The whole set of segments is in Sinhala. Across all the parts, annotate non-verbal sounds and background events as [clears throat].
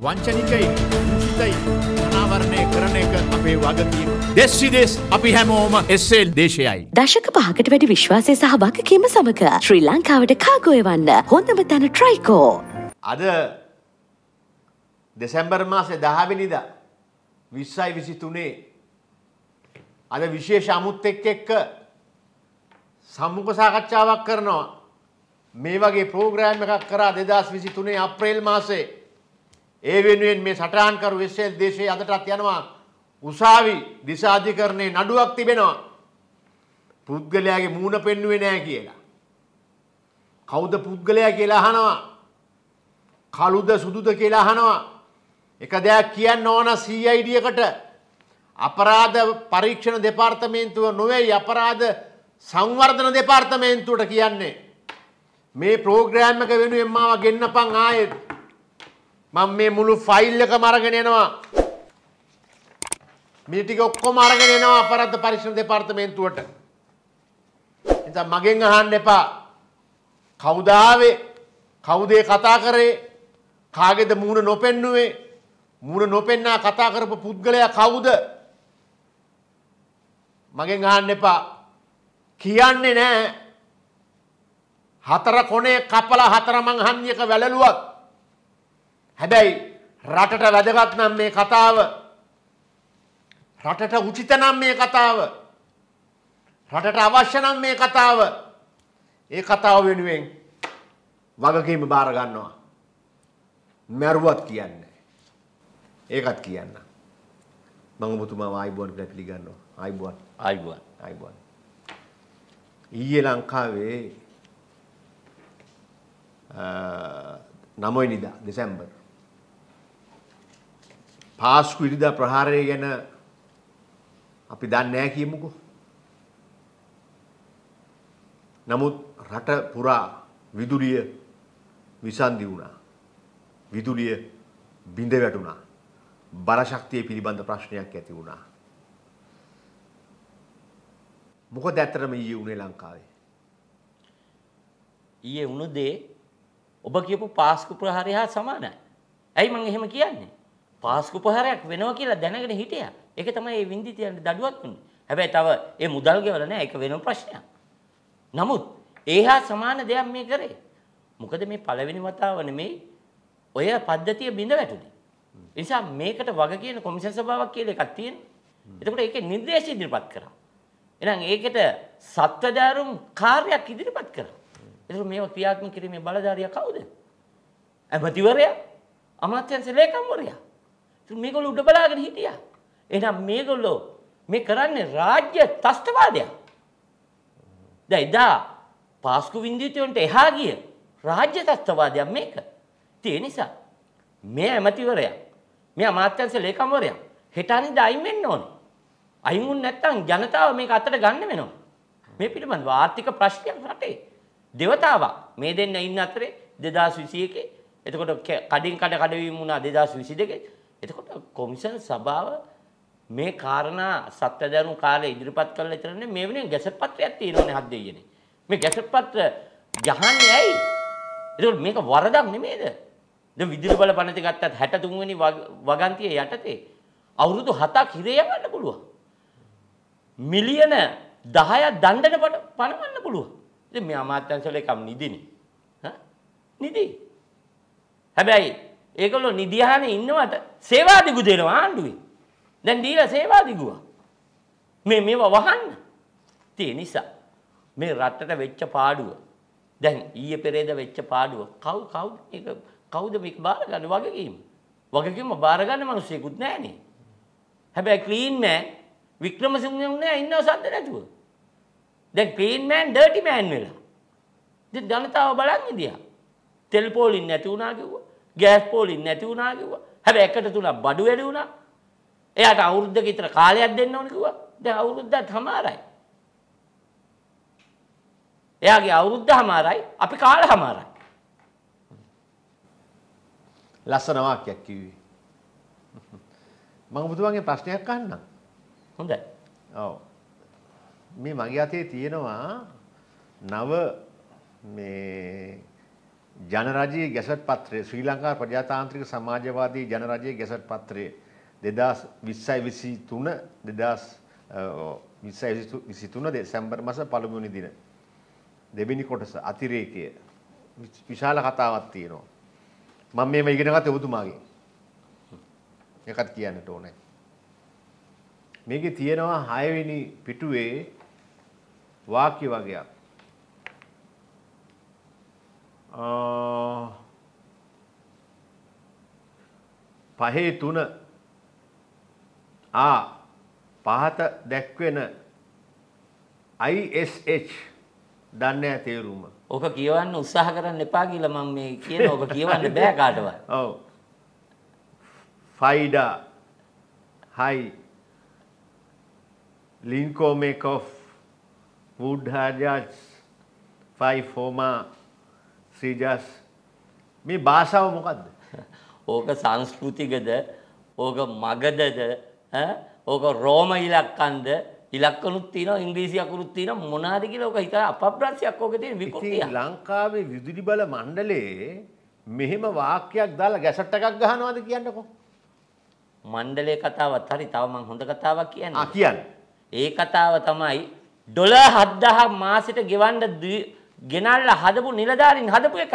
වංචනිකයි සිතයි අනාවරණය කරන එක අපේ වගකීම. දෙස් විදෙස් අපි හැමෝම එස්සෙල් දේශයයි. දශක පහකට වැඩි විශ්වාසය සහ වගකීම සමඟ ශ්‍රී ලංකාවට කාගොයවන්න හොඳම තැන ට්‍රයිකෝ. අද දෙසැම්බර් මාසේ දහවෙනිද විස්සයි විසි තුනේ අද විශේෂ අමුත් එක් එක්ක සම්මුඛ සාකච්ඡාවක් කරනවා. මේ වගේ ප්‍රෝග්‍රෑම් එකක් කරා දෙදස් විසි තුනේ අප්‍රේල් මාසේ ඒ වෙනුවෙන් මේ සටහන් කරු ඉස්රායල් දේශයේ අදටත් යනවා උසාවි දිසා අධිකරණයේ නඩුවක් තිබෙනවා. පුද්ගලයාගේ මූණ පෙන්වුවේ නැහැ කියලා. කවුද පුද්ගලයා කියලා අහනවා. කළුද සුදුද කියලා අහනවා. එක දෙයක් කියන්න ඕන CID එකට අපරාධ පරීක්ෂණ දෙපාර්තමේන්තුව නොවේ අපරාධ සංවර්ධන දෙපාර්තමේන්තුවට කියන්නේ මේ ප්‍රෝග්‍රෑම් එක වෙනුවෙන් මාව ගෙන්නපන් ආයෙත් මං මේ මුළු ෆයිල් එකම අරගෙන එනවා. මේ ටික ඔක්කොම අරගෙන එනවා අපරාධ පරීක්ෂණ දෙපාර්තමේන්තුවට. එතන මගෙන් අහන්න එපා. කවුද ආවේ? කවුද කතා කරේ? කාගේද මූණ නොපෙන්නුවේ? මූණ නොපෙන්නා කතා කරපු පුද්ගලයා කවුද? මගෙන් අහන්න එපා. කියන්නේ නැහැ. හතර කොනේ කපලා හතර මං හන්දියක වැළලුවක්. හැබැයි රටට වැදගත් නම් මේ කතාව රටට උචිත නම් මේ කතාව රටට අවශ්‍ය නම් මේ කතාව ඒ කතාව වෙනුවෙන් වගකීම බාර ගන්නවා මැරුවත් කියන්නේ ඒකත් කියන්න මම ඔබතුමා ආයිබුවන් කියලා පිළිගන්නවා ආයිබුවන් ආයිබුවන් ආයිබුවන් ඊයේ ලංකාවේ 9 වෙනිදා දෙසැම්බර් පාස්කු ඉරිදා ප්‍රහාරය ගැන අපි දන්නේ නැහැ කියමුකෝ. නමුත් රට පුරා විදුලිය විසන්දි වුණා. විදුලිය බිඳ වැටුණා. බලශක්තිය පිළිබඳ ප්‍රශ්නයක් ඇති වුණා. මොකද ඇත්තටම ඊයේ උනේ ලංකාවේ? ඊයේ උණු දේ ඔබ කියපු පාස්කු ප්‍රහාරය හා සමානයි. ඇයි මම එහෙම කියන්නේ? පාස්කු ප්‍රහාරයක් වෙනවා කියලා දැනගෙන හිටියා. ඒක තමයි මේ වින්දි තියන්න දඩුවත් උන්නේ. හැබැයි තව ඒ මුදල් ගෙවල නෑ ඒක වෙනම ප්‍රශ්නයක්. නමුත් ඒහා සමාන දෙයක් මේ කරේ. මොකද මේ පළවෙනි වතාව නෙමෙයි ඔය පද්ධතිය බිඳ වැටුනේ. ඒ නිසා මේකට වග කියන කොමිෂන් සභාවක් කියලා එකක් තියෙනවා. එතකොට ඒකේ නිර්දේශ ඉදිරිපත් කරා. එහෙනම් ඒකට සත්වදාරුම් කාර්යයක් ඉදිරිපත් කරා. එතකොට මේව ක්‍රියාත්මක කිරීමේ බලධාරියා කවුද? ඇමතිවරයා? අමාත්‍යංශ ලේකම්වරයා? මේකොල්ල උඩ බලාගෙන හිටියා. එහෙනම් මේගොල්ලෝ මේ කරන්නේ රාජ්‍ය තස්තවාදයක්. දැන් එදා පාස්කු වින්දිතයන්ට එහා ගිය රාජ්‍ය තස්තවාදයක් මේක. ඒ නිසා මේ ඇමතිවරයා මේ අමාත්‍යංශ ලේකම්වරයා හෙට අනිද්දා අයින් වෙන්න ඕනේ. අයින් වුනේ නැත්නම් ජනතාව මේක අතට ගන්න වෙනවා. මේ පිළිබඳව ආර්ථික ප්‍රශ්නයක් රටේ. දෙවතාවක් මේ දෙන්න ඉන්න අතරේ 2021 එතකොට කඩින් කඩ කඩවීම වුණා 2022 එතකොට කොමිෂන් සභාව මේ කාරණා සත්‍ය දැනුම් කාලේ ඉදිරිපත් කළා ඉතරනේ මේ වෙනේ ගැසට් පත්‍රයක් තියෙනවනේ හත් දෙයියනේ. මේ ගැසට් පත්‍ර යහන්නේ ඇයි? එතකොට මේක වරදක් නෙමේද? දැන් විදුලි බල පනති ගත්තත් 63 වෙනි වගන්තිය යටතේ අවුරුදු 7ක් හිරේ යවන්න පුළුවන්. මිලියන 10ක් දඬන පනවන්න පුළුවන්. ඉතින් මේ අමාත්‍යංශවල එකම නිදිනේ. හා නිදි. හැබැයි ඒගොල්ලෝ නිදි අහන ඉන්නවට සේවා දිගු දෙනවා ආණ්ඩුවේ. දැන් දීලා සේවා දිගුවා. මේ මේව වහන්න. ඒ නිසා මේ රටට වෙච්ච පාඩුව. දැන් ඊයේ පෙරේද වෙච්ච පාඩුව කව් කවුද මේක කවුද මේක බාරගන්න වගකීම? වගකීම බාරගන්න මිනිස්සෙකුත් නැහනේ. හැබැයි ක්ලීන් මෑන් වික්‍රමසිංහුන් නෑ ඉන්නව සද්ද නැතුව. දැන් ක්ලීන් මෑන් ඩර්ටි මෑන් වෙලා. දැන් ජනතාව බලන් ඉදියා. තෙල් පොලින් නැති වුණා කිව්වා. ගෑස් පෝලින් නැති වුණා කිව්වා. හැබැයි එකට තුනක් බඩු වැඩි වුණා. එයාට අවුරුද්දක විතර කාලයක් දෙන්න ඕන කිව්වා. දැන් අවුරුද්දත් හමාරයි. එයාගේ අවුරුද්ද හමාරයි, අපි කාලේ හමාරයි. ලස්සන වාක්‍යයක් කිව්වේ. මම ඔබතුමාගේ ප්‍රශ්නයක් අහන්නම්. හොඳයි. ඔව්. මේ මගේ අතේ තියෙනවා නව මේ ජනරජයේ ගැසට් පත්‍රය ශ්‍රී ලංකා ප්‍රජාතාන්ත්‍රික සමාජවාදී ජනරජයේ ගැසට් පත්‍රය දෙදස් විස්සයි විසි තුන දෙදස් විසි තුන දෙසැම්බර් මස පළමුුණනි දින. දෙබිනි කොටස අතිරේකය විශාල කතාවක් තියෙනවා. මම මේම ඉගෙනගත ඔබතුමාගේ. එකත් කියන්නට ඕනෑ. මේක තියෙනවා හයවෙනි පිටුවේ වාක්‍ය වගේයක්. පහේ තුන ආ පහත දැක්වෙන ISH දන්නේ තේරුම. ඕක කියවන්න උත්සාහ කරන්න එපා කියලා මම මේ කියන ඕක කියවන්න [laughs] බෑ කාටවත්. ඔව්. ෆයිඩා හයි ලින්කෝමේකෝෆ් වුඩ් හාජාජ් ෆයිෆෝමා ශ්‍රීජාස් මේ භාෂාව මොකක්ද? [laughs] ඕක සංස්කෘතිකද? ඕක මගදද? ඕක රෝම ඉලක්කන්ද? ඉලක්කනුත් තියෙනවා ඉංග්‍රීසි අකුරුත් තියෙනවා මොනවාද කියලා ඕක හිතා අපප්‍රාසයක් ඕකේ තියෙන විකෘතිය. ලංකාවේ විදුලි බල මණ්ඩලයේ මෙහෙම වාක්‍යයක් දාලා ගැසට් එකක් ගහනවාද කියන්නකෝ. මණ්ඩලයේ කතාවත් හරි තව මං හොඳ කතාවක් කියන්නේ. ආ කියන්න. ඒ කතාව තමයි ඩොලර් 7000 මාසෙට ගෙවන්න ගෙනල්ලා හදපු නිලධාරින් හදපු එක.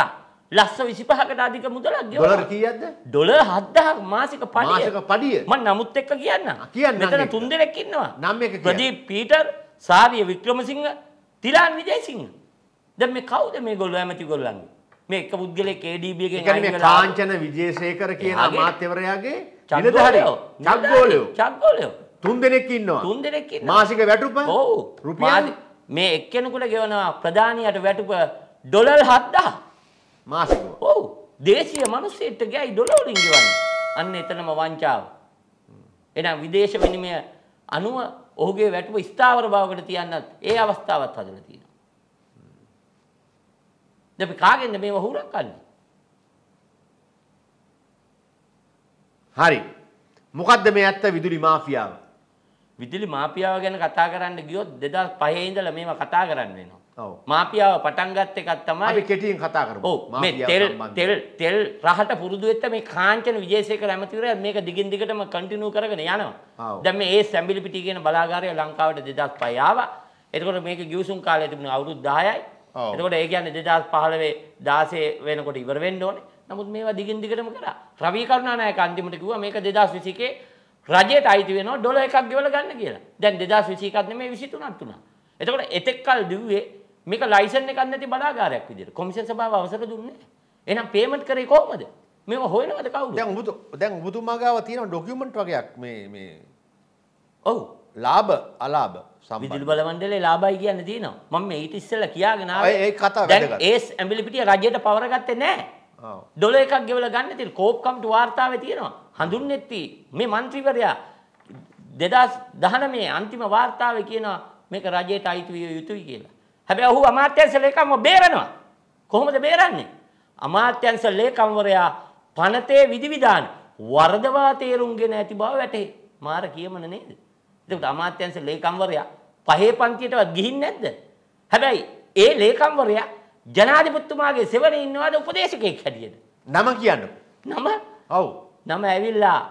ලස්ස 25කට අධික මුදලක් ගෙවුවා. ඩොලර් කීයක්ද? ඩොලර් 7000 මාසික පඩිය. මාසික පඩිය. මම නමුත් එක්ක කියන්න. කියන්න. මෙතන තුන් දෙනෙක් ඉන්නවා. නම් එක කියන්න. ප්‍රදීප් පීටර්, සාරිය වික්‍රමසිංහ, තිලාන් විජයසිංහ. දැන් මේ කවුද මේගොල්ලෝ ඇමති ගොල්ලන්ගේ? මේ එක පුද්ගලෙක් ADB එකෙන් අයින් වෙලා. ඒ කාංචන විජේසේකර කියන අමාත්‍යවරයාගේ නිලධාරියෝ. චග්ගෝලයෝ. චග්ගෝලයෝ. තුන් දෙනෙක් ඉන්නවා. තුන් දෙනෙක් ඉන්නවා. මාසික වැටුප? ඔව්. රුපියල් මේ එක්කෙනෙකුට ගෙවනවා ප්‍රධානියට වැටුප ඩොලර් 7000 මාසෙක. ඔව්. දේශීය මිනිස්සෙක්ට ගෑයි ඩොලර් වලින් ගෙවන්නේ. අන්න එතනම වංචාව. එහෙනම් විදේශ විනිමය අනුව ඔහුගේ වැටුප ස්ථාවර බවකට තියන්නත් ඒ අවස්ථාවත් හදලා තියෙනවා. දැන් අපි කාගෙන්ද මේව හුරක් ගන්නේ? හරි. මොකද්ද මේ ඇත්ත විදුලි මාෆියාව? විදුලි මාපියාව ගැන කතා කරන්න ගියොත් 2005 ඉඳලා මේවා කතා කරන්න වෙනවා. ඔව්. මාපියාව පටන් ගත් එකක් තමයි අපි කෙටියෙන් කතා කරමු. ඔව්. මේ තෙල් තෙල් තෙල් රහට පුරුදු වෙච්ච මේ කාංචන විජේසේකර ඇමතිවරයා මේක දිගින් දිගටම කන්ටිනියු කරගෙන යනවා. දැන් මේ ඒ සැඹිලි පිටි කියන බලාගාරය ලංකාවට 2005 ආවා. එතකොට මේක ගිවිසුම් කාලය තිබුණේ අවුරුදු 10යි. එතකොට ඒ කියන්නේ 2015 16 වෙනකොට ඉවර වෙන්න ඕනේ. නමුත් මේවා දිගින් දිගටම කරා. රවි කරුණානායක අන්තිමට කිව්වා මේක 2021 රජයට අයිති වෙනවා ඩොලර් එකක් ගෙවලා ගන්න කියලා. දැන් 2021ක් නෙමෙයි 23ක් තුනක්. එතකොට එතෙක් කල් දිව්වේ මේක ලයිසන් එකක් නැති බලාගාරයක් විදියට. කොමිෂන් සභාව අවසර දුන්නේ. එහෙනම් පේමන්ට් කරේ කොහොමද? මේව හොයනවද කවුද? දැන් ඔබතු දැන් ඔබතුමා ගාව තියෙන ඩොකියුමන්ට් වගේක් මේ මේ ඔව් ලාභ අලාභ සම්බන්ධ විදුලි බල මණ්ඩලයේ ලාභයි කියන්නේ තියෙනවා. මම මේ ඊට ඉස්සෙල්ලා කියාගෙන ආවේ ඒ කතාව වැදගත්. දැන් ඒස් ඇඹිලිපිටිය රජයට පවරගත්තේ නැහැ. ඩොල oh. එකක් ගෙවල ගන්න තින් කෝප්කම්ට වාර්තාව තියෙනවා හඳුන්නෙත්ති මේ මන්ත්‍රීවරයා දෙදස් දහන මේ අන්තිම වාර්තාව කියනවා මේක රජයට අයිතිවිය යුතුයි කියලා. හැබැයි ඔහු අමාත්‍යංශ ලේකම්ව බේරනවා. කොහොමද බේරන්නේ? අමාත්‍යංශ ලේකම්වරයා පනතේ විධිවිධාන වරදවා තේරුම්ගෙන ඇති බව වැටේ. මාර කියමන නේද? එතකොට අමාත්‍යංශ ලේකම්වරයා පහේ පන්තියටවත් ගිහින් නැද්ද? හැබැයි ඒ ලේකම්වරයා ජනාධිපතිතුමාගේ සෙවණේ ඉන්නවාද උපදේශකෙක් හැටියට? නම කියන්න. නම? ඔව්. නම ඇවිල්ලා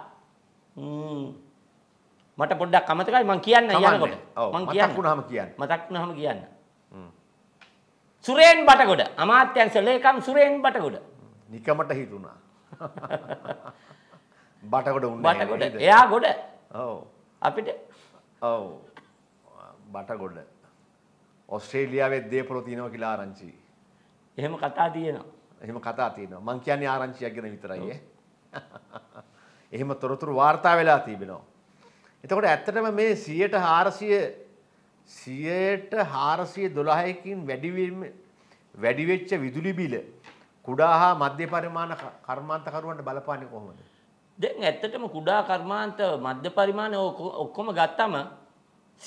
මට පොඩ්ඩක් අමතකයි මං කියන්න යනකොට. මං කියන්න. මතක් වුණාම කියන්න. මතක් වුණාම කියන්න. සුරේන් බටගොඩ අමාත්‍යංශ ලේකම් සුරේන් බටගොඩ. නිකමට හිතුණා. [laughs] බටගොඩ උන්නේ. බටගොඩ. එයා ගොඩ. ඔව්. අපිට ඔව්. බටගොඩ. ඔස්ට්‍රේලියාවේ දේපොළ තියෙනවා කියලා ආරංචි. එහෙම කතා තියෙනවා. එහෙම කතා තියෙනවා. මං කියන්නේ ආරංචියක් ගැන විතරයි ඈ. [laughs] එහෙම තොරතුරු වාර්තා වෙලා තිබෙනවා. එතකොට ඇත්තටම මේ 100ට 400 100ට 412කින් වැඩිවීම වැඩි වෙච්ච විදුලි බිල කුඩා හා මධ්‍ය පරිමාණ කර්මාන්තකරුවන්ට බලපාන්නේ කොහොමද? දැන් ඇත්තටම කුඩා කර්මාන්ත මධ්‍ය පරිමාණ ඔක්කොම ගත්තම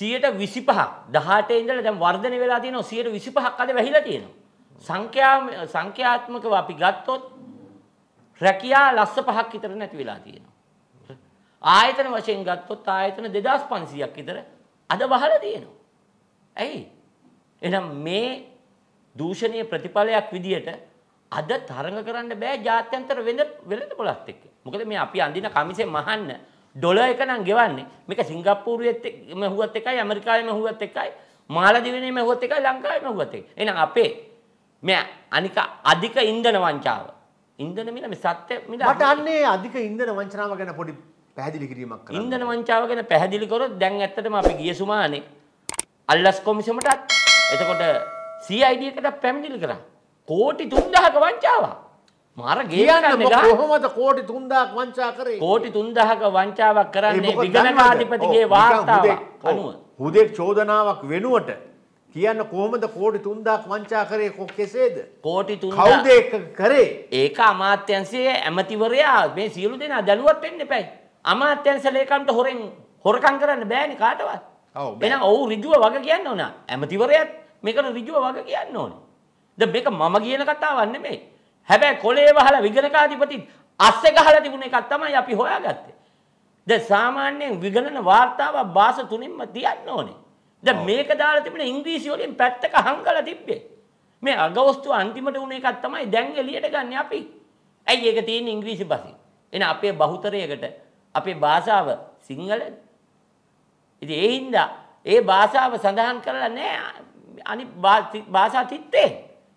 125 18 ඉඳලා දැන් වර්ධනය වෙලා තියෙනවා 125ක් අද වැහිලා තියෙනවා. සංඛ්‍යා සංඛ්‍යාත්මකව අපි ගත්තොත් රැකියා ලස්ස පහක් විතර නැති වෙලා තියෙනවා. ආයතන වශයෙන් ගත්තොත් ආයතන 2500ක් විතර අද වහලා තියෙනවා. ඇයි? එහෙනම් මේ දූෂණයේ ප්‍රතිඵලයක් විදියට අද තරඟ කරන්න බෑ ජාත්‍යන්තර වෙන වෙළඳ පොළත් එක්ක. මොකද මේ අපි අඳින කමිසෙන් මහන්න ඩොලර් එක නම් ගෙවන්නේ. මේක සිංගප්පූරුවේත් මෙහුවත් එකයි ඇමරිකාවේ මෙහුවත් එකයි මාලදිවයිනේ මෙහුවත් එකයි ලංකාවේ මෙහුවත් එකයි. එහෙනම් අපේ මෙයා අනික අධික ඉන්ධන වංචාව. ඉන්ධන මිල මේ සත්‍ය මිල මට අන්නේ අධික ඉන්ධන වංචනාව ගැන පොඩි පැහැදිලි කිරීමක් කරන්න. ඉන්ධන වංචාව ගැන පැහැදිලි කරොත් දැන් ඇත්තටම අපි ගිය සුමානේ අල්ලස් කොමිසමටත් එතකොට CID එකට පැමිණිලි කරා. කෝටි 3000ක වංචාවක්. මාර කොහොමද කෝටි 3000ක් වංචා කරේ? කෝටි 3000ක වංචාවක් කරන්නේ විගණනාධිපතිගේ වාර්තාව අනුව. හුදෙක් චෝදනාවක් වෙනුවට කියන්න කොහොමද කෝටි 3000ක් වංචා කරේ කොක් කෙසේද? කෝටි 3000 කවුද ඒක කරේ? ඒක අමාත්‍යංශයේ ඇමතිවරයා මේ සියලු දෙනා දැලුවත් වෙන්න එපයි. අමාත්‍යංශ ලේකම්ට හොරෙන් හොරකම් කරන්න බෑනේ කාටවත්. ඔව්. එහෙනම් ඔව් ඍජුව වග කියන්න ඕන. ඇමතිවරයාත් මේකට ඍජුව වග කියන්න ඕනේ. දැන් මේක මම කියන කතාවක් නෙමෙයි. හැබැයි කොලේ වහලා විගණකාධිපති අස්සේ ගහලා තිබුණ එකක් තමයි අපි හොයාගත්තේ. දැන් සාමාන්‍යයෙන් විගණන වාර්තාවක් භාෂා තුනින්ම තියන්න ඕනේ. දැන් මේක දාලා තිබුණ ඉංග්‍රීසි වලින් පැත්තක හංගලා තිබ්බේ. මේ අගෝස්තු අන්තිමට වුණ එකක් තමයි දැන් එළියට ගන්න අපි. ඇයි ඒක තියෙන්නේ ඉංග්‍රීසි බසින්? එන අපේ බහුතරයකට අපේ භාෂාව සිංහල. ඉතින් ඒ හින්දා ඒ භාෂාව සඳහන් කරලා නැහැ අනිත් භාෂා තිත්තේ.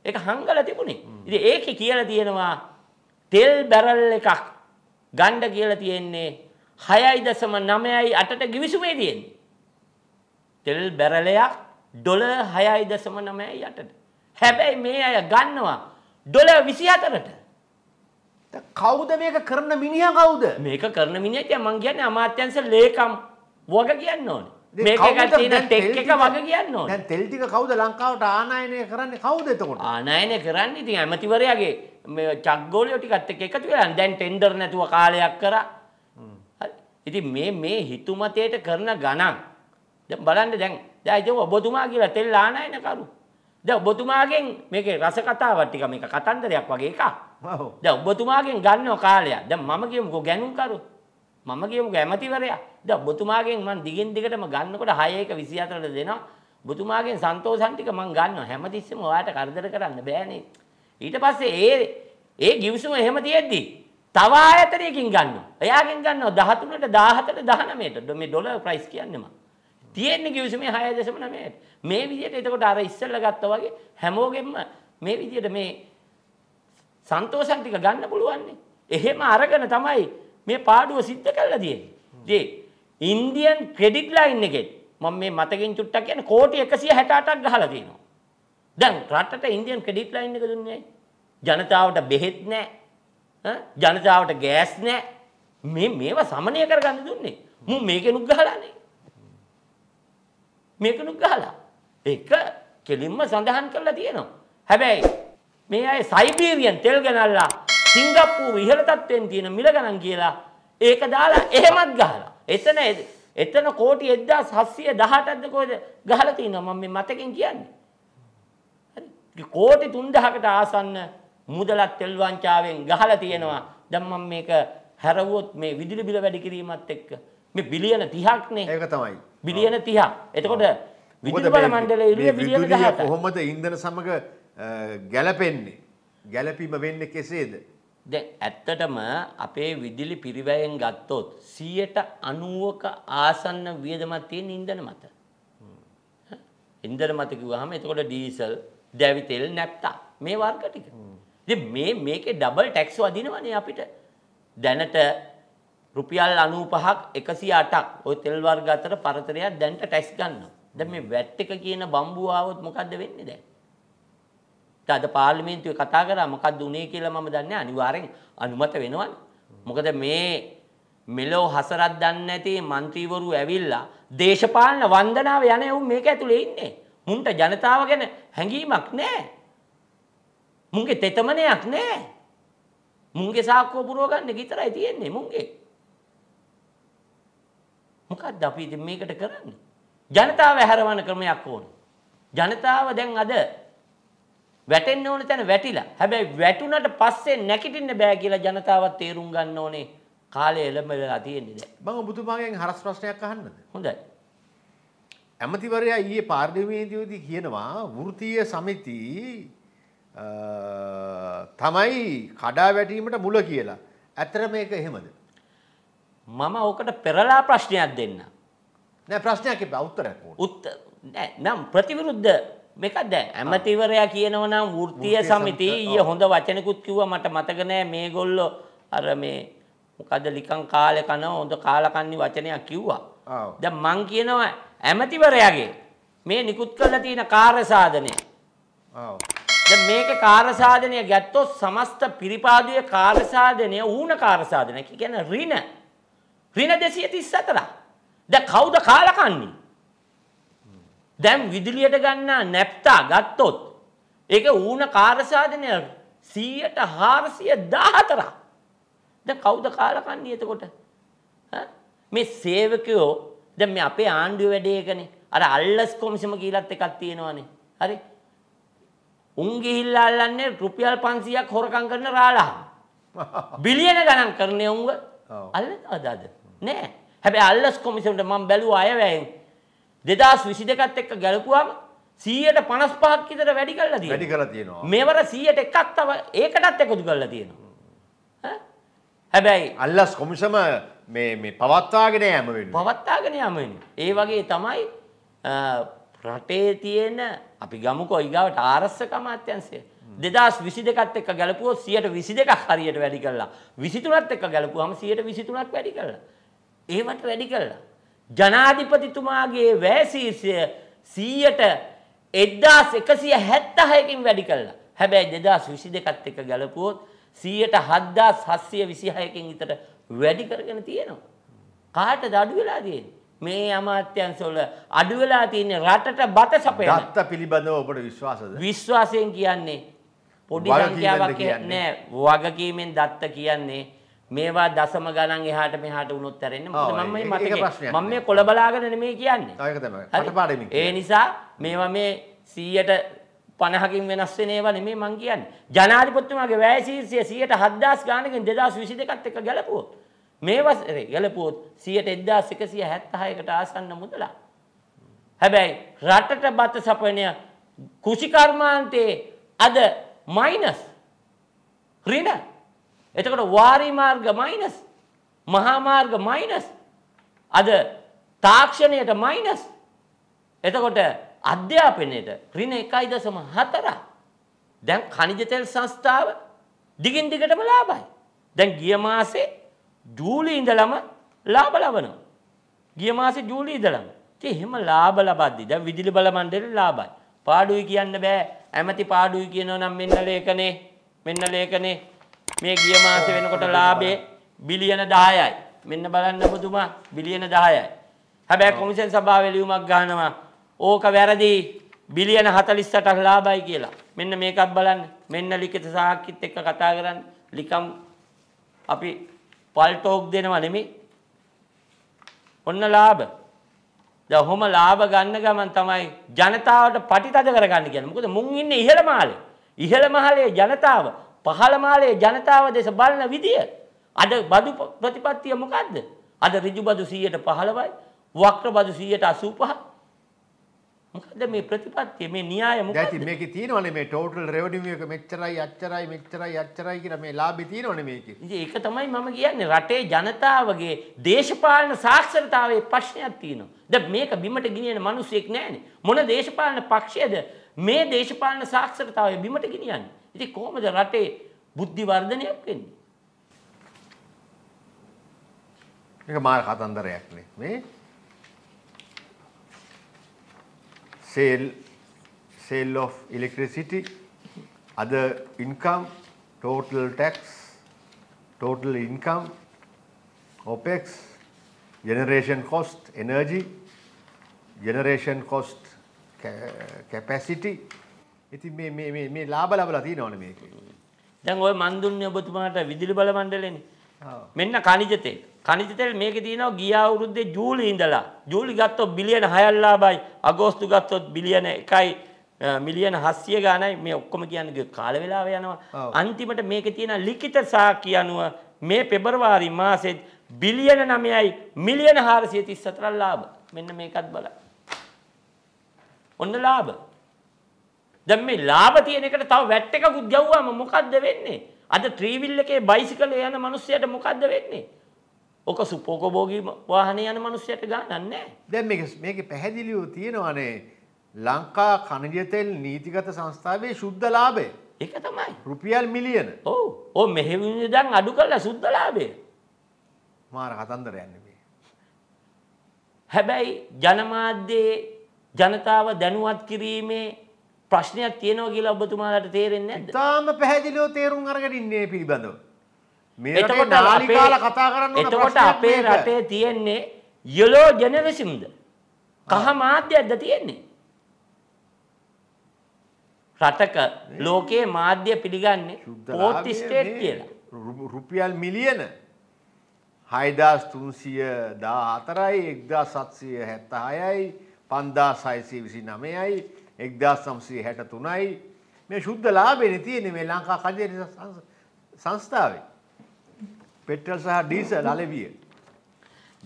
ඒක හංගලා තිබුණේ. ඉතින් ඒකේ කියලා තියෙනවා තෙල් බැරල් එකක් ගණ්ඩ කියලා තියෙන්නේ 6.9යි 8ට ගිවිසුමේ තියෙන්නේ. තෙල් බැරලයක් ඩොලර් 6.9 යටට. හැබැයි මේ අය ගන්නවා ඩොලර් 24ට. කවුද මේක කරන මිනිහා කවුද? මේක කරන මිනිහා කියන්නේ මං කියන්නේ අමාත්‍යංශ ලේකම් වග කියන්න ඕනේ. මේක එක තියෙන ටෙක් එක වග කියන්න ඕනේ. දැන් තෙල් ටික කවුද ලංකාවට ආනයනය කරන්නේ කවුද එතකොට? ආනයනය කරන්නේ ඉතින් ඇමතිවරයාගේ මේ චක්ගෝලියෝ ටිකත් එක්ක එකතු වෙලා දැන් ටෙන්ඩර් නැතුව කාලයක් කරා. හරි. ඉතින් මේ මේ හිතුමතේට කරන ගණන් දැන් බලන්න දැන් දැන් ඒක ඔබතුමා කියලා තෙල් ආනයන කරු. දැන් ඔබතුමාගෙන් මේකේ රස කතාවක් ටික මේක කතන්දරයක් වගේ එකක්. ඔව්. දැන් ඔබතුමාගෙන් ගන්නව කාලය. දැන් මම කියමුකෝ ගැණුම් කරු. මම කියමුකෝ ඇමතිවරයා. දැන් ඔබතුමාගෙන් මම දිගින් දිගටම ගන්නකොට 6 1 24ට දෙනවා. ඔබතුමාගෙන් සන්තෝෂන් ටික මම ගන්නවා. හැමතිස්සෙම ඔයාට කරදර කරන්න බෑනේ. ඊට පස්සේ ඒ ඒ ගිවිසුම එහෙම තියෙද්දි තව ආයතනයකින් ගන්නවා. එයාගෙන් ගන්නවා 13ට 17ට 19ට. මේ ඩොලර් ප්‍රයිස් කියන්නේ මම. තියෙන්නේ කිවිසුමේ 6.9ට. මේ විදිහට එතකොට අර ඉස්සෙල්ලා ගත්තා වගේ හැමෝගෙම මේ විදිහට මේ සන්තෝෂන් ටික ගන්න පුළුවන්නේ. එහෙම අරගෙන තමයි මේ පාඩුව සිද්ධ කරලා තියෙන්නේ. ඉන්දියන් ක්‍රෙඩිට් ලයින් එකෙත් මම මේ මතකින් චුට්ටක් කියන්නේ කෝටි 168ක් ගහලා තියෙනවා. දැන් රටට ඉන්දියන් ක්‍රෙඩිට් ලයින් එක දුන්නේ ජනතාවට බෙහෙත් නැහැ. ජනතාවට ගෑස් නැහැ. මේ මේවා සමනය කරගන්න දුන්නේ. මු මේකෙනුත් ගහලානේ. මේකනුත් ගහලා. ඒක කෙලින්ම සඳහන් කරලා තියෙනවා. හැබැයි මේ අය සයිබීරියන් තෙල් ගනනලා සිංගප්පූරු ඉහළ තත්ත්වෙන් තියෙන මිල ගණන් කියලා ඒක දාලා එහෙමත් ගහලා. එතන එතන කෝටි 1718ක්ද කොහෙද ගහලා තිනවා මම මේ මතකෙන් කියන්නේ. හරි. කෝටි 3000කට ආසන්න මුදලක් තෙල් වංචාවෙන් ගහලා තියෙනවා. දැන් මම මේක හැරවුවොත් මේ විදුලි බිල වැඩි කිරීමත් එක්ක මේ බිලියන 30ක් නේ. ඒක තමයි. බිලියන 30ක්. එතකොට විදුලි බල මණ්ඩලය ඉරුවේ බිලියන 18. කොහොමද ඉන්ධන සමග ගැලපෙන්නේ? ගැලපීම වෙන්නේ කෙසේද? දැන් ඇත්තටම අපේ විදුලි පිරිවැයෙන් ගත්තොත් 90ක ආසන්න වියදමක් තියෙන ඉන්ධන මත. ඉන්ධන මත කිව්වහම එතකොට ඩීසල්, දැවි තෙල්, නැප්තා මේ වර්ග ටික. ඉතින් මේ මේකේ ඩබල් ටැක්ස් වදිනවනේ අපිට. දැනට රුපියල් 95ක් 108ක් ওই තෙල් වර්ග අතර පරතරයක් දැන්ට ටැක්ස් ගන්නවා. දැන් මේ වැට් එක කියන බම්බුව ආවොත් මොකද්ද වෙන්නේ දැන්? අද පාර්ලිමේන්තුවේ කතා කරා මොකද්ද උනේ කියලා මම දන්නේ අනිවාර්යෙන් අනුමත වෙනවනේ. මොකද මේ මෙලෝ හසරක් දන්නේ නැති മന്ത്രിවරු ඇවිල්ලා දේශපාලන වන්දනාව යන උන් මේක ඇතුලේ ඉන්නේ. මුන්ට ජනතාව ගැන හැඟීමක් නැහැ. මුන්ගේ තෙතමනයක් නැහැ. මුන්ගේ සාක්කුව පුරව ගන්න විතරයි තියෙන්නේ මුන්ගේ. මොකක්ද අපි ඉතින් මේකට කරන්නේ? ජනතාව හැරවන ක්‍රමයක් ඕන. ජනතාව දැන් අද වැටෙන්න ඕන තැන වැටිලා. හැබැයි වැටුණට පස්සේ නැගිටින්න බෑ කියලා ජනතාවත් තේරුම් ගන්න ඕනේ. කාලය එළඹලා තියෙන්නේ දැන්. මම ඔබතුමාගෙන් හරස් ප්‍රශ්නයක් අහන්නද? හොඳයි. ඇමතිවරයා ඊයේ පාර්ලිමේන්තුවේදී කියනවා වෘත්තීය සමිති තමයි කඩා වැටීමට මුල කියලා. ඇත්තට මේක එහෙමද? මම ඕකට පෙරලා ප්‍රශ්නයක් දෙන්න. නෑ ප්‍රශ්නයක් එපා උත්තරයක් ඕන. උත්තර නෑ නම් ප්‍රතිවිරුද්ධ මේකද ඇමතිවරයා කියනවා නම් වෘත්තීය සමිතිය ඊයේ හොඳ වචනකුත් කිව්වා මට මතක නෑ මේගොල්ලෝ අර මේ මොකද ලිකන් කාලේ කන හොඳ කාලකන්ණි වචනයක් කිව්වා. දැන් මං කියනවා ඇමතිවරයාගේ මේ නිකුත් කරලා තියෙන කාර්ය සාධනය. ඔව්. දැන් මේකේ කාර්ය සාධනය ගත්තොත් සමස්ත පිරිපාදුවේ කාර්ය සාධනය ඌණ කාර්ය සාධනය. ඒ කියන්නේ ඍණ රින 234ක්. දැන් කවුද කාලකන්නේ? දැන් විදුලියට ගන්නා නැප්තා ගත්තොත් ඒක ඌන කාර්යසාධනය 100ට 414ක්. දැන් කවුද කාලකන්නේ එතකොට? මේ සේවකයෝ දැන් මේ අපේ ආණ්ඩුවේ වැඩේ එකනේ. අර අල්ලස් කොමිසම කියලාත් එකක් තියෙනවානේ. හරි. උන් ගිහිල්ලා අල්ලන්නේ රුපියල් 500ක් හොරකම් කරන රාළා. [laughs] බිලියන ගණන් කරන්නේ උන්ව. අල්ලද අදාද? නෑ. හැබැයි අල්ලස් කොමිසමට මම බැලුවා අයවැයෙන් 2022ත් එක්ක ගැලපුවාම 155ක් විතර වැඩි කරලා තියෙනවා. වැඩි කරලා තියෙනවා. මේවර 100ට එකක් තව ඒකටත් එකතු කරලා තියෙනවා. හැබැයි අල්ලස් කොමිසම මේ මේ පවත්වාගෙන යෑම වෙනවා. පවත්වාගෙන යෑම වෙනවා. ඒ වගේ තමයි රටේ තියෙන අපි ගමුකෝ ඊගාවට ආරස්සක අමාත්‍යංශය. 2022ත් එක්ක ගැලපුවොත් 122ක් හරියට වැඩි කළා. 23ත් එක්ක ගැලපුවාම 123ක් වැඩි කළා. ඒවට වැඩි කළා. ජනාධිපතිතුමාගේ වැෑසීසය සීයට එද්දාස් එකසිය හැත්තහයකින් වැඩි කල්ලා හැබැයි දෙදස් විසි දෙකත් එක ගැලපුවොත් සීයට හද්දා සස්්‍යය විසිහයකින් ඉතට වැඩි කරගෙන තියෙනවා. කාට දඩු වෙලා තියෙන් මේ අමාත්‍යන්සොල අඩුවෙලා තියන්නේ රටට බත සපය ගත්ත පිළිබඳව ඔබට විශ්වාසද විශ්වාසයෙන් කියන්නේ පොඩි සංඛ්‍යාවක් නෑ වගකීමෙන් දත්ත කියන්නේ මේවා දසම ගණන් එහාට මෙහාට වුණොත් ඇරෙන්නේ මොකද මම මේ මතකේ මම මේ කොළ බලාගෙන නෙමෙයි කියන්නේ. ඒක තමයි. අටපාඩමින්. ඒ නිසා මේවා මේ 100ට 50කින් වෙනස් වෙන ඒවා නෙමෙයි මං කියන්නේ. ජනාධිපතිතුමාගේ වැය ශීර්ෂය 107000 ගානකින් 2022ත් එක්ක ගැලපුවොත් මේවා ගැලපුවොත් 1176කට ආසන්න මුදලක්. හැබැයි රටට බත සපයනය කෘෂිකර්මාන්තයේ අද මයිනස් ඍණ එතකොට වාරි මාර්ග මයිනස් මහා මාර්ග මයිනස් අද තාක්ෂණයට මයිනස් එතකොට අධ්‍යාපනයේට ඍණ 1.4 දැන් කනිජ තෙල් සංස්ථාව දිගින් දිගටම ලාභයි දැන් ගිය මාසේ ජූලි ඉඳලම ලාභ ලබනවා ගිය මාසේ ජූලි ඉඳලම ඉතින් එහෙම ලාභ ලබද්දි දැන් විදුලි බල මණ්ඩලේ ලාභයි පාඩුයි කියන්න බෑ ඇමති පාඩුයි කියනවා නම් මෙන්න ලේඛනේ මෙන්න ලේඛනේ මේ ගිය මාසේ වෙනකොට ලාභේ බිලියන 10යි. මෙන්න බලන්න පුදුමා බිලියන 10යි. හැබැයි කොමිෂන් සභාවේ ලියුමක් ගන්නවා ඕක වැරදි බිලියන 48ක් ලාභයි කියලා. මෙන්න මේකත් බලන්න. මෙන්න ලිඛිත සාක්ෂිත් එක්ක කතා කරන්න. ලිකම් අපි පල්ටෝක් දෙනවා නෙමෙයි. ඔන්න ලාභ. දැන් ඔහොම ලාභ ගන්න ගමන් තමයි ජනතාවට පටිතද කරගන්න කියන්නේ. මොකද මුන් ඉන්නේ ඉහළ මහලේ. ඉහළ මහලේ ජනතාව පහළ මාලේ ජනතාව දෙස බලන විදිය අද බදු ප්‍රතිපත්තිය මොකද්ද? අද ඍජු බදු 115යි, වක්‍ර බදු 185යි. මොකද මේ ප්‍රතිපත්තිය මේ න්‍යාය මොකක්ද? දැන් මේකේ තියෙනවනේ මේ total revenue එක මෙච්චරයි අච්චරයි මෙච්චරයි අච්චරයි කියලා මේ ලාභය තියෙනවනේ මේකේ. ඉතින් ඒක තමයි මම කියන්නේ රටේ ජනතාවගේ දේශපාලන සාක්ෂරතාවයේ ප්‍රශ්නයක් තියෙනවා. දැන් මේක බිමට ගෙනියන මිනිස්සෙක් නැහැනේ. මොන දේශපාලන පක්ෂයද මේ දේශපාලන සාක්ෂරතාවය බිමට ගෙනියන්නේ? ಇದಿ ಕೋಮದ ರತೆ ಬುದ್ಧಿ ವರ್ಧನೆಯಕ್ಕೆ ಈಗ ಮಾರ ಖಾತಂದರයක්ನೇ ಮೇಲ್ ಸೆಲ್ ಸೆಲೋ ಎಲೆಕ್ಟ್ರಿಸಿಟಿ ಅದ income total tax total income opex generation cost energy generation cost capacity ඉතින් මේ මේ මේ මේ ලාභ ලැබලා තියෙනවනේ මේකේ. දැන් ඔය මන් දුන්නේ ඔබතුමාට විදුලි බල මණ්ඩලෙනේ. මෙන්න කනිජ තෙල්. කනිජ තෙල් මේකේ තියෙනවා ගිය අවුරුද්දේ ජූලි ඉඳලා. ජූලි ගත්තොත් බිලියන 6ක් ලාභයි. අගෝස්තු ගත්තොත් බිලියන 1යි මිලියන 700 ගානයි මේ ඔක්කොම කියන්නේ කාල වේලාව යනවා. අන්තිමට මේකේ තියෙන ලිඛිත සාක්ෂි අනුව මේ පෙබරවාරි මාසෙත් බිලියන 9යි මිලියන 434 ලාභ. මෙන්න මේකත් බලන්න. ඔන්න ලාභ. දැන් මේ ලාභ තියෙන එකට තව වැට් එකකුත් ගැව්වම මොකද්ද වෙන්නේ? අද ත්‍රිවිල් එකේ බයිසිකලේ යන මිනිස්සයට මොකද්ද වෙන්නේ? ඔක සුපෝකභෝගී වාහනේ යන මිනිස්සයට ගානක් නැහැ. දැන් මේක මේකේ පැහැදිලිව තියෙනවානේ ලංකා කණජ තෙල් නීතිගත සංස්ථාවේ සුද්ධ ලාභය. ඒක තමයි. රුපියල් මිලියන. ඔව්. ඔව් මෙහෙම දැන් අඩු කරලා සුද්ධ ලාභය. මාර කතන්දර යන්නේ මේ. හැබැයි ජනමාධ්‍යයේ ජනතාව දැනුවත් කිරීමේ ප්‍රශ්නයක් තියෙනවා කියලා ඔබතුමාලට තේරෙන්නේ නැද්ද? තාම පැහැදිලිව තේරුම් අරගෙන ඉන්නේ පිළිබඳව. මේ රටේ නාලිකාල කතා කරන්න ඕන එතකොට අපේ රටේ තියෙන්නේ යලෝ ජෙනරසිම්ද? කහ මාධ්‍යයක්ද තියෙන්නේ? රටක ලෝකයේ මාධ්‍ය පිළිගන්නේ පෝත් ස්ටේට් කියලා. රුපියල් මිලියන 6314යි 1776යි 5629යි එක්දස් සම්සී හැට තුනයි මේ ශුද්ධ ලාබෙන තියෙන මේ ලංකා කජය සංස්ථාවේ. පෙට්‍රල් සහ ඩීසල් අලෙවිය.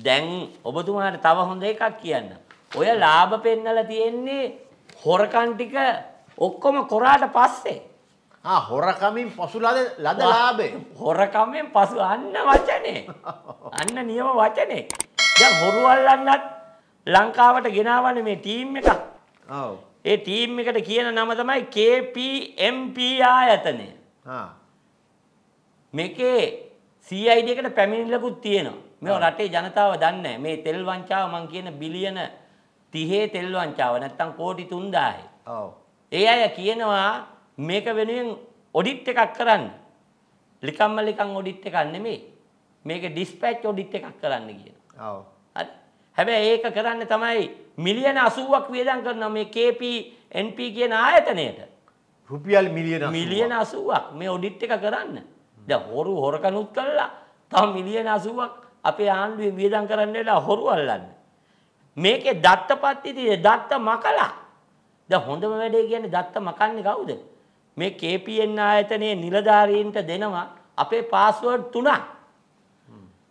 දැන් ඔබතුමාට තව හොඳ එකක් කියන්න. ඔය ලාභ පෙන්නල තියෙන්නේ හොරකන්ටික ඔක්කොම කොරාට පස්සේ. හොරකමින් පසු ලද ලද ලාබේ. හොරකමෙන් පසු අන්න වචනේ. අන්න නියම වචනේ. දැන් හොරුවල්ලන්නත් ලංකාවට ගෙනාවන මේ ටීම් එක. ඔව්. ඒ ටීම් එකට කියන නම තමයි KPMP ආයතනය. හා. මේකේ CID එකට පැමිණිල්ලකුත් තියෙනවා. මේ රටේ ජනතාව දන්නේ මේ තෙල් වංචාව මං කියන බිලියන 30 තෙල් වංචාව නැත්තම් කෝටි 3000යි. ඔව්. ඒ අය කියනවා මේක වෙනුවෙන් ඔඩිට් එකක් කරන්න. ලිකම්ම ලිකම් ඔඩිට් එකක් නෙමෙයි. මේක ඩිස්පැච් ඔඩිට් එකක් කරන්න කියනවා. ඔව්. හැබැයි ඒක කරන්නේ තමයි මිලියන 80ක් වියදම් කරනවා මේ KP NP කියන ආයතනයට. රුපියල් මිලියන 80ක්. මිලියන 80ක් මේ ඔඩිට් එක කරන්න. දැන් හොරු හොරකනුත් කළා. තව මිලියන 80ක් අපේ ආණ්ඩුවේ වියදම් කරන්න වෙලා හොරු අල්ලන්න. මේකේ දත්තපත්තිදී දත්ත මකලා. දැන් හොඳම වැඩේ කියන්නේ දත්ත මකන්නේ කවුද? මේ KPN ආයතනයේ නිලධාරීන්ට දෙනවා අපේ පාස්වර්ඩ් තුනක්.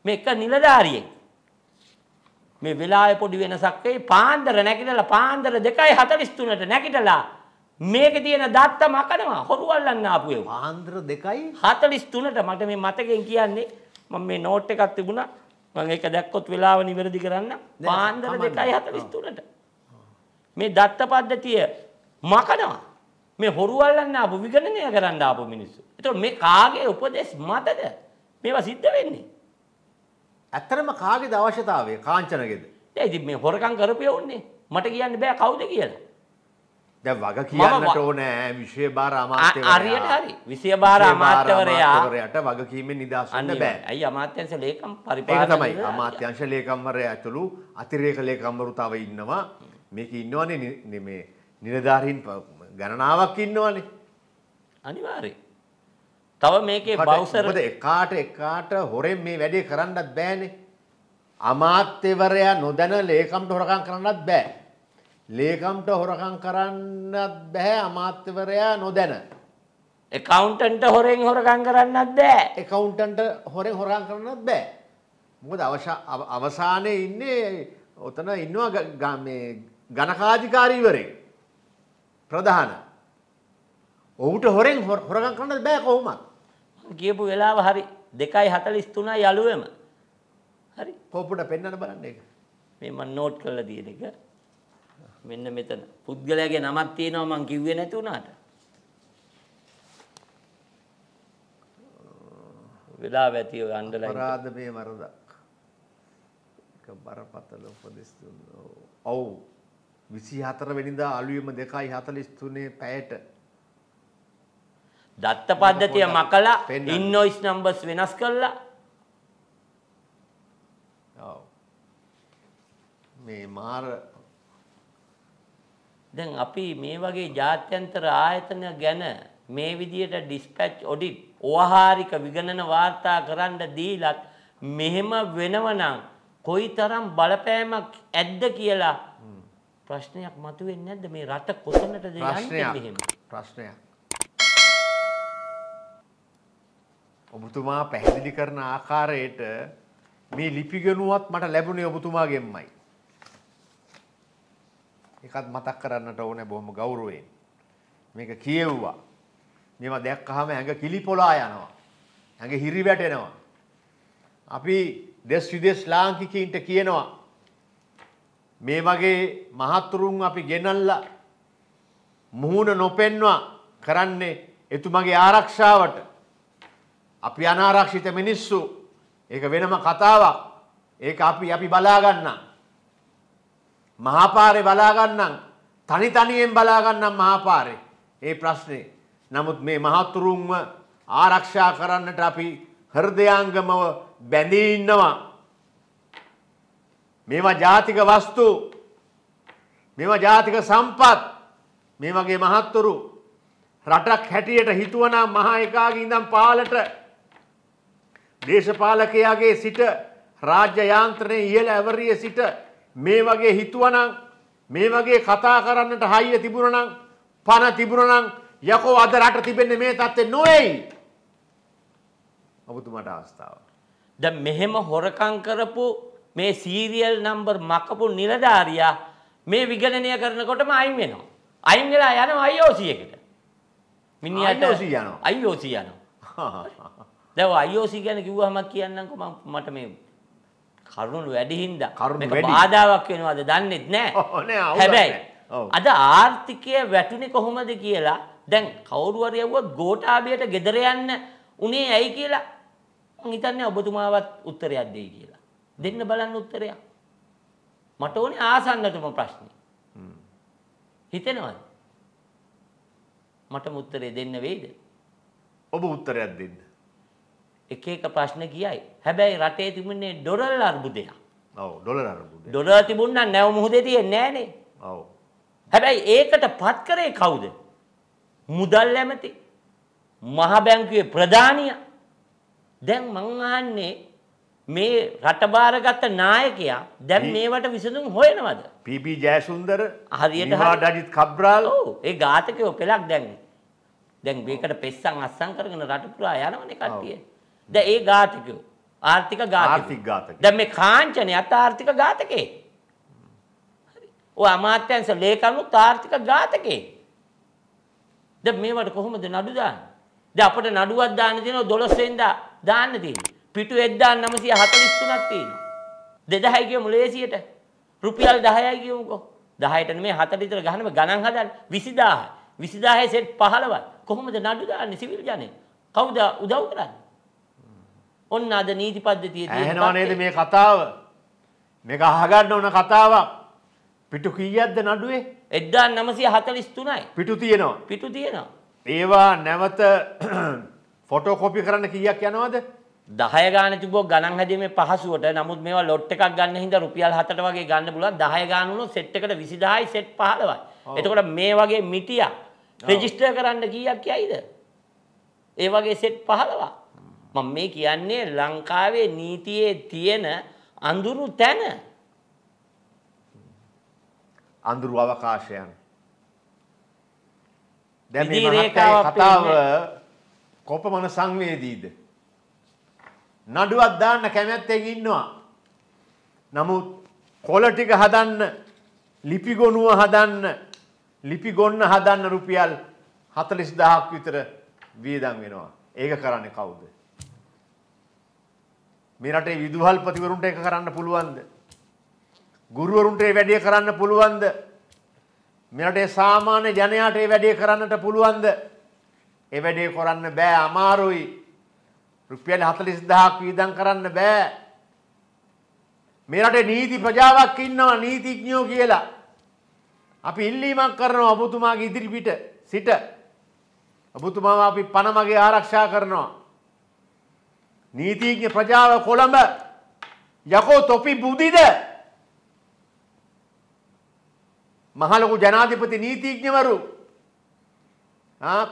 මේක නිලධාරියෙක්. මේ වෙලාවේ පොඩි වෙනසක් වෙයි. පාන්දර නැගිටලා පාන්දර 2:43ට නැගිටලා මේකේ තියෙන දත්ත මකනවා. හොරු අල්ලන්න ආපු ඒවා. පාන්දර 2:43ට මට මේ මතකෙන් කියන්නේ මම මේ නෝට් එකක් තිබුණා. මම ඒක දැක්කොත් වෙලාව නිවැරදි කරන්න. පාන්දර 2:43ට. මේ දත්ත පද්ධතිය මකනවා. මේ හොරු අල්ලන්න ආපු විගණනය කරන්න ආපු මිනිස්සු. ඒතකොට මේ කාගේ උපදේශ මතද මේවා සිද්ධ වෙන්නේ? ඇත්තරම කාගෙද අවශ්‍යතාවය කාංචනගෙද. ඇති මේ හොරකං කරපය ඔන්නේ මට කියන්න බෑ කවුද කියලා. දැ වග කියන්නට ඕනෑ විශෂය බාර අමාත්‍ය අරියට හරි විසිය බාර අමාත්‍යවරයාට වගකීමෙන් නිදහසන්න බෑ ඇයි අමාත්‍යංශ ලේකම් පරිපාතමයි අමාත්‍යංශ ලේකම්වරය ඇතුළු අතිරේක ලේකම්වරුතාව ඉන්නවා මේක ඉන්නවනේ නිලධාරීන් ගණනාවක් ඉන්නවනේ අනිවාරේ තව මේකේ බවුසර් එකාට එකාට හොරෙන් මේ වැඩේ කරන්නත් බෑනේ. අමාත්‍යවරයා නොදැන ලේකම්ට හොරකම් කරන්නත් බෑ. ලේකම්ට හොරකම් කරන්නත් බෑ අමාත්‍යවරයා නොදැන. එකවුන්ටන්ට හොරෙන් හොරකම් කරන්නත් බෑ. එකවුන්ටන්ට හොරෙන් හොරකම් කරන්නත් බෑ. මොකද අවසානයේ ඉන්නේ ඔතන ඉන්නවා මේ ගණකාධිකාරීවරේ ප්‍රධාන. ඔහුට හොරෙන් හොරකම් කරන්න බෑ කොහොමත්. කියපු වෙලාව හරි 2:43යි යළුවෙම. හරි. පොපුඩ පෙන්වන්න බලන්න ඒක. මේ මම නෝට් කරලා තියෙන එක. මෙන්න මෙතන. පුද්ගලයාගේ නමක් තියෙනවා මං කිව්වේ නැති වුණාට. වෙලා වැතිය ඔය අඬලා අපරාධ මේ වරදක්. එක බරපතල උපදෙස් දුන්නෝ. ඔව්. 24 වෙනිදා අලුයම 2:43 පැයට දත්ත පද්ධතිය මකලා ඉන්නොයිස් නම්බර්ස් වෙනස් කරලා ඔව් මේ මාර දැන් අපි මේ වගේ ජාත්‍යන්තර ආයතන ගැන මේ විදියට ඩිස්පැච් ඔඩිට් ඕහාරික විගණන වාර්තා කරන්න දීලත් මෙහෙම වෙනවනම් කොයිතරම් බලපෑමක් ඇද්ද කියලා ප්‍රශ්නයක් මතුවෙන්නේ නැද්ද මේ රට කොතනටද යන්නේ මෙහෙම ප්‍රශ්නයක් ඔබතුමා පැහැදිලි කරන ආකාරයට මේ ලිපිගෙනුවත් මට ලැබුණේ ඔබතුමාගෙන්මයි. එකත් මතක් කරන්නට ඕන බොහොම ගෞරුවෙන්. මේක කියෙව්වා. මෙම දැක්කහම ඇඟ කිලිපොලා යනවා. ඇඟ හිරි වැටෙනවා. අපි දෙස් විදෙස් ලාංකිකයින්ට කියනවා. මේ වගේ මහත්තුරුන් අපි ගෙනල්ලා මුහුණ නොපෙන්වා කරන්නේ එතුමගේ ආරක්ෂාවට අපි අනාරක්ෂිත මිනිස්සු ඒක වෙනම කතාවක් ඒක අපි අපි බලාගන්නම් මහාපාරේ බලාගන්නම් තනි තනියෙන් බලාගන්නම් මහාපාරේ ඒ ප්‍රශ්නේ නමුත් මේ මහතුරුන්ව ආරක්ෂා කරන්නට අපි හෘදයාංගමව බැඳී ඉන්නවා මේවා ජාතික වස්තු මේවා ජාතික සම්පත් මේ වගේ මහත්තුරු රටක් හැටියට හිතුවනම් මහා එකාගේ ඉඳන් පාලට දේශපාලකයාගේ සිට රාජ්‍ය යාන්ත්‍රණය ඉහළ ඇවරිය සිට මේ වගේ හිතුවනම් මේ වගේ කතා කරන්නට හයිය තිබුණනම් පණ තිබුණනම් යකෝ අද රට තිබෙන්නේ මේ තත්ත්වේ නොවේයි. ඔබතුමාට අවස්ථාව. දැන් මෙහෙම හොරකම් කරපු මේ සීරියල් නම්බර් මකපු නිලධාරියා මේ විගණනය කරනකොටම අයින් වෙනවා. අයින් වෙලා යනවා IOC එකට. මිනිහට IOC යනවා. IOC යනවා. [laughs] දැන් ඔය IOC ගැන කිව්වහම කියන්නම්කෝ මට මේ කරුණු වැඩි හින්දා මේක බාධාවක් වෙනවද දන්නේත් නැහැ. [laughs] හැබැයි අද ආර්ථිකය වැටුනේ කොහොමද කියලා දැන් කවුරු හරි යවුවත් ගෝඨාභයට ගෙදර යන්න උනේ ඇයි කියලා මං හිතන්නේ ඔබතුමාවත් උත්තරයක් දෙයි කියලා. දෙන්න බලන්න උත්තරයක්. මට ඕනේ ආසන්නතම ප්‍රශ්නේ. හිතෙනවද? මට උත්තරේ දෙන්න වෙයිද? ඔබ උත්තරයක් දෙන්න. එක එක ප්‍රශ්න කියයි. හැබැයි රටේ තිබුණේ ඩොලර් අර්බුදයක්. ඔව් ඩොලර් අර්බුදය. ඩොලර් තිබුණා නැව මුහුදේ තියෙන්නේ නැහනේ. ඔව්. හැබැයි ඒකට පත් කරේ කවුද? මුදල් ඇමති මහ බැංකුවේ ප්‍රධානියා. දැන් මං අහන්නේ මේ රට බාරගත් නායකයා දැන් මේවට විසඳුම් හොයනවද? පීපී ජයසුන්දර හරියට ඩජිත් කබ්‍රාල් ඔව් ඒ ඝාතකයෝ පෙලක් දැන් දැන් මේකට පෙස්සන් අස්සම් කරගෙන රට පුරා යනවනේ කට්ටිය. ද ඒ ඝාතකයෝ ආර්ථික ආර්ථික ඝාතක. දැන් මේ කාංචනයත් ආර්ථික ඝාතකේ. ඔය අමාත්‍යංශ ලේකම්ුත් ආර්ථික ඝාතකේ. දැන් මේවට කොහොමද නඩු දාන්නේ? දැන් අපිට නඩුවක් දාන්න තියෙනවා 12 වෙනිදා දාන්න තියෙන්නේ. පිටු 1943ක් තියෙනවා. 2000යි කියමු ලේසියට. රුපියල් 10යි කියමුකෝ. 10ට නෙමෙයි 7ට විතර ගහනම ගණන් හදන්න 20000. 20000 සෙට් 15යි. කොහොමද නඩු දාන්නේ සිවිල් ජනේ? කවුද උදව් කරන්නේ? ඔන්න අද නීති පද්ධතියේ තියෙන ඇහෙනව නේද මේ කතාව? මේක අහගන්න ඕන කතාවක්. පිටු කීයක්ද නඩුවේ? 1943යි. පිටු තියෙනවා. පිටු තියෙනවා. ඒවා නැවත ෆොටෝකෝපි [clears throat] කරන්න කීයක් යනවද? 10 ගාන තිබුව ගණන් හැදීමේ පහසුවට නමුත් මේවා ලොට් එකක් ගන්න හින්දා රුපියල් 7ට වගේ ගන්න පුළුවන් 10 ගාන වුණොත් සෙට් එකට 20000යි සෙට් 15යි. එතකොට මේ වගේ මිටියක් රෙජිස්ටර් කරන්න කීයක් යයිද? ඒ වගේ සෙට් 15ක්. මම මේ කියන්නේ ලංකාවේ නීතියේ තියෙන අඳුරු තැන. අඳුරු අවකාශයන්. දැන් මේ කතාව කොපමණ සංවේදීද? නඩුවක් දාන්න කැමැත්තෙන් ඉන්නවා. නමුත් කොළ ටික හදන්න, ලිපි ගොනුව හදන්න, ලිපි ගොන්න හදන්න රුපියල් 40000ක් විතර වියදම් වෙනවා. ඒක කරන්නේ කවුද? මේ රටේ විදුහල්පතිවරුන්ට එක කරන්න පුළුවන්ද? ගුරුවරුන්ට ඒ වැඩේ කරන්න පුළුවන්ද? මේ රටේ සාමාන්‍ය ජනයාට ඒ වැඩේ කරන්නට පුළුවන්ද? ඒ වැඩේ කරන්න බෑ අමාරුයි. රුපියල් 40000ක් වියදම් කරන්න බෑ. මේ රටේ නීති ප්‍රජාවක් ඉන්නවා නීතිඥයෝ කියලා. අපි ඉල්ලීමක් කරනවා ඔබතුමාගේ ඉදිරිපිට සිට ඔබතුමාව අපි පණ මගේ ආරක්ෂා කරනවා. නීතිීඥ ප්‍රජාව කොළඹ යකෝ තොපි බුදිද මහලොකු ජනාධිපති නීතිීඥවරු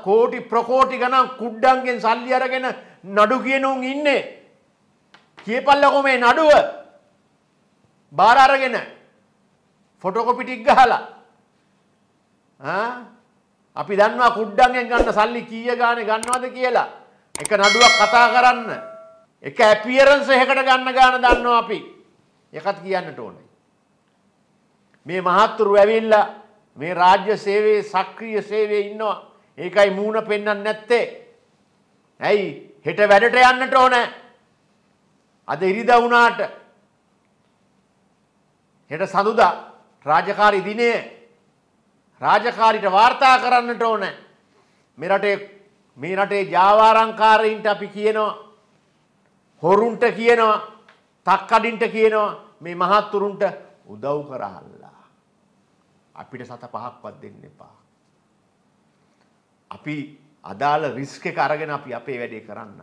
කෝටි ප්‍රකෝටි ගනම් කුඩ්ඩන්ගෙන් සල්ලි අරගෙන නඩු කියනුම් ඉන්නේ කියපල්ලකො මේ නඩුව බාර අරගෙන ෆොටොකොපිටික් ගහලා අපි දන්නවා කුඩ්ඩන්ගෙන් ගන්න සල්ලි කීය ගානේ ගන්නවද කියලා එක නඩුවක් කතා කරන්න එක ඇපියරන්ස් එකකට ගන්න ගාන දන්නවා අපි. එකත් කියන්නට ඕනේ. මේ මහත්තුරු ඇවිල්ලා මේ රාජ්‍ය සේවයේ සක්‍රීය සේවයේ ඉන්නවා. ඒකයි මූණ පෙන්වන්නේ නැත්තේ. ඇයි? හෙට වැඩට යන්නට ඕනේ. අද ඉරිදා වුණාට හෙට සඳුදා රාජකාරී දිනේ රාජකාරීට වාර්තා කරන්නට ඕනේ. මේ රටේ මේ රටේ ජාවාරංකාරයින්ට අපි කියනවා හොරුන්ට කියනවා තක්කඩින්ට කියනවා මේ මහත්තුරුන්ට උදව් කරහල්ලා. අපිට සත පහක්වත් දෙන්න එපා. අපි අදාළ රිස්ක එක අරගෙන අපි අපේ වැඩේ කරන්න.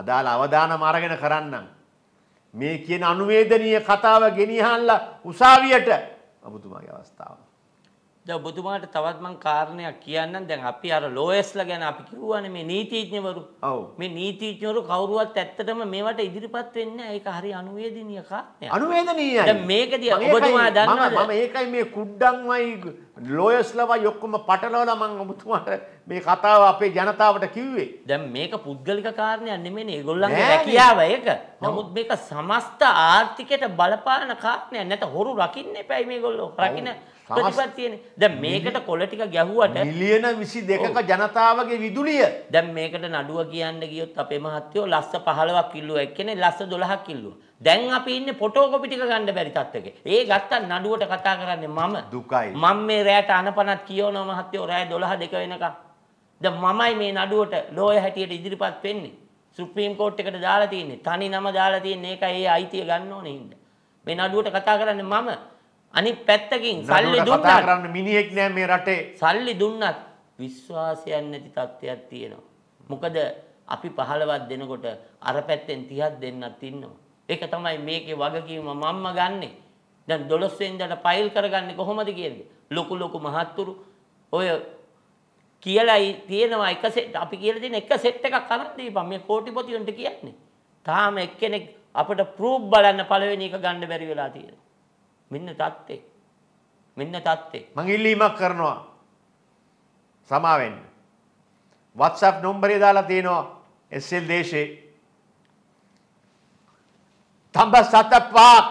අදාළ අවධානම අරගෙන කරන්න. මේ කියන අනුවේදනීය කතාව ගෙනියහල්ලා උසාවියට අබුතුමාගේ අවස්ථාව. දැන් ඔබතුමාට තවත් මං කාරණයක් කියන්නම්. දැන් අපි අර ලෝයස්ලා ගැන අපි කිව්වනේ මේ නීතිඥවරු. ඔව්. මේ නීතිඥවරු කවුරුවත් ඇත්තටම මේවට ඉදිරිපත් වෙන්නේ නැහැ. ඒක හරි අනුවේදනීය කාරණයක්. අනුවේදනීයයි. දැන් මේකදී ඔබතුමා දන්නවද? මම ඒකයි මේ කුඩ්ඩන්මයි ලෝයස්ලවයි ඔක්කොම පටලවලා මං ඔබතුමාට මේ කතාව අපේ ජනතාවට කිව්වේ. දැන් මේක පුද්ගලික කාරණයක් නෙමෙයි ඒගොල්ලන්ගේ රැකියාව ඒක. නමුත් මේක සමස්ත ආර්ථිකයට බලපාන කාරණයක් නැත හොරු රකින්න එපයි මේගොල්ලෝ. රකින්න ප්‍රතිපත් තියෙන. දැන් මේකට කොළ ටික ගැහුවට මිලියන 22ක ජනතාවගේ විදුලිය. දැන් මේකට නඩුව කියන්න ගියොත් අපේ මහත්තයෝ ලස්ස 15ක් ඉල්ලුවා එක්කනේ ලස්ස 12ක් ඉල්ලුවා. දැන් අපි ඉන්නේ ෆොටෝකොපි ටික ගන්න බැරි තත්ත්වයක. ඒ ගත්තා නඩුවට කතා කරන්නේ මම. දුකයි. මම මේ රැයට අනපනත් කියනවා මහත්තයෝ රැය 12 2 වෙනකම්. දැන් මමයි මේ නඩුවට ලෝය හැටියට ඉදිරිපත් වෙන්නේ. සුප්‍රීම් කෝට් එකට දාලා තියෙන්නේ. තනි නම දාලා තියෙන්නේ. ඒකයි ඒ අයිතිය ගන්න ඕනේ හින්දා. මේ නඩුවට කතා කරන්නේ මම. අනිත් පැත්තකින් සල්ලි දුන්නත් කතා කරන්න මිනිහෙක් නෑ මේ රටේ. සල්ලි දුන්නත් විශ්වාසයක් නැති තත්ත්වයක් තියෙනවා. මොකද අපි 15ක් දෙනකොට අර පැත්තෙන් 30ක් දෙන්නත් ඉන්නවා. ඒක තමයි මේකේ වගකීම මම්ම ගන්නෙ. දැන් 12 වෙනිදාට ෆයිල් කරගන්නේ කොහොමද කියන්නේ? ලොකු ලොකු මහත්තුරු ඔය කියලායි තියෙනවා එක සෙට් අපි කියලා දෙන එක සෙට් එකක් අරන් දීපන් මේ කෝටි පොතියන්ට කියන්නේ. තාම එක්කෙනෙක් අපිට ප්‍රූෆ් බලන්න පළවෙනි එක ගන්න බැරි වෙලා තියෙනවා. මෙන්න தත්තේ. මෙන්න தත්තේ. මං ඉල්ලීමක් කරනවා. සමා වෙන්න. WhatsApp නම්බරය දාලා තියෙනවා SL දේශේ. තඹ සත පහක්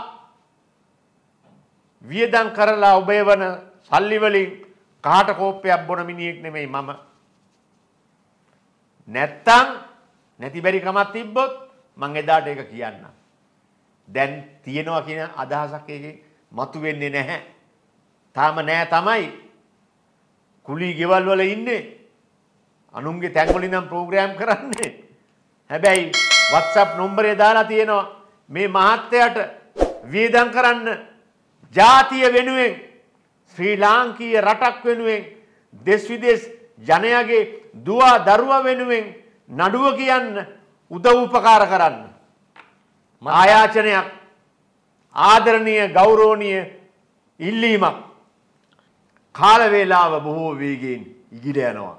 වියදම් කරලා උබයවන සල්ලි වලින් කාට කෝපයක් බොන මිනිහෙක් නෙමෙයි මම. නැත්තම් නැති බැරි කමක් තිබ්බොත් මං එදාට ඒක කියන්නම්. දැන් තියනවා කියන අදහසක් ඒකේ මතු වෙන්නේ නැහැ. තාම නෑ තමයි. කුලී ගෙවල් වල ඉන්නේ. අනුන්ගේ තැන් වලින් නම් ප්‍රෝග්‍රෑම් කරන්නේ. හැබැයි WhatsApp නම්බරය දාලා තියෙනවා මේ මහත්තයාට වියදම් කරන්න ජාතිය වෙනුවෙන් ශ්‍රී ලාංකීය රටක් වෙනුවෙන් දෙස් විදෙස් ජනයාගේ දුව දරුවා වෙනුවෙන් නඩුව කියන්න උදව් උපකාර කරන්න. ආයාචනයක් ආදරණය ගෞරෝණය ඉල්ලීමක් කාලවේලාව බොහෝ වේගෙන් ඉගිට යනවා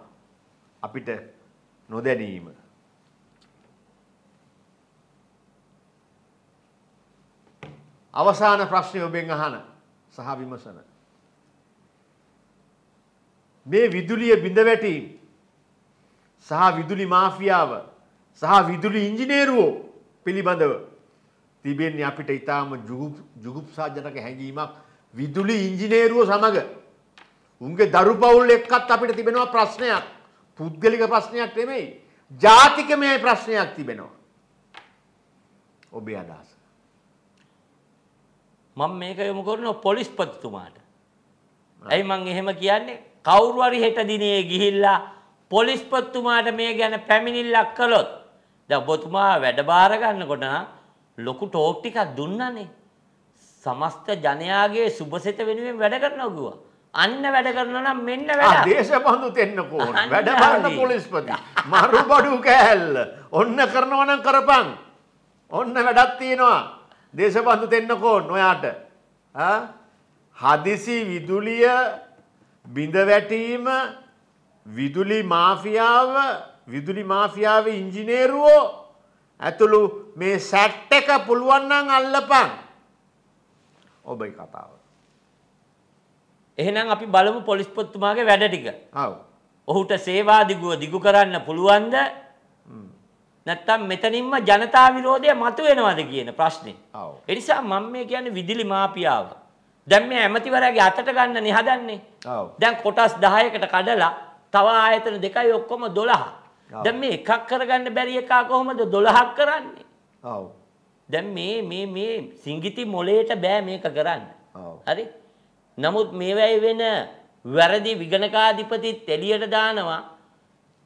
අපිට නොදැනීම. අවසාන ප්‍රශ්නය ඔබෙන් අහන සහ විමසන. මේ විදුලිය බිඳවැටීම් සහ විදුලි මාෆියාව සහ විදුලි ඉංජිනේරුවෝ පිළිබඳව තිබෙන්නේ අපිට ඉතාම ජුගුප්සාජනක හැඟීමක් විදුලි ඉංජිනේරුව සමඟ. උන්ගේ දරු පවුල් එක්කත් අපිට තිබෙනවා ප්‍රශ්නයක් පුද්ගලික ප්‍රශ්නයක් නෙමෙයි ජාතිකමය ප්‍රශ්නයක් තිබෙනවා. ඔබේ අදහස. මම මේක යොමු කරනවා පොලිස්පතිතුමාට. ඇයි මං එහෙම කියන්නේ? කවුරු හරි හෙට දිනේ ගිහිල්ලා පොලිස්පතිතුමාට මේ ගැන පැමිණිල්ලක් කළොත් දැන් ඔබතුමා වැඩ බාර ගන්නකොට නම් ලොකු ටෝක් ටිකක් දුන්නානේ. සමස්ත ජනයාගේ සුබසිත වෙනුවෙන් වැඩ කරනවා කිව්වා. අන්න වැඩ කරනවා නම් මෙන්න වැඩ. දේශබඳු දෙන්නකෝ. වැඩ බලන්න පොලිස්පති. මරු බඩු කෑල්ල. ඔන්න කරනවා නම් කරපන්. ඔන්න වැඩක් තියෙනවා. දේශබඳු දෙන්නකෝ ඔයාට. හදිසි විදුලිය බිඳ වැටීම විදුලි මාෆියාව විදුලි මාෆියාවේ ඉංජිනේරුවෝ ඇතුළු මේ සැට් එක පුළුවන්නම් අල්ලපන් ඔබයි කතාව. එහෙනම් අපි බලමු පොලිස්පොත්තුමාගේ වැඩ ටික. ඔව්. ඔහුට සේවා දිගුව දිගු කරන්න පුළුවන්ද? නැත්තම් මෙතනින්ම ජනතා විරෝධය මතුවෙනවද කියන ප්‍රශ්නේ. ඔව්. ඒ නිසා මම මේ කියන්නේ විදුලි මාපියාව. දැන් මේ ඇමතිවරයාගේ අතට ගන්න නේ හදන්නේ. ඔව්. දැන් කොටස් 10කට කඩලා තව ආයතන දෙකයි ඔක්කොම 12. දැන් මේ එකක් කරගන්න බැරි එකා කොහොමද 12ක් කරන්නේ? ඔව්. දැන් මේ මේ මේ සිංගිති මොලේට බෑ මේක කරන්න. හරි? නමුත් මේවැයි වෙන වැරදි විගණකාධිපතිත් එළියට දානවා.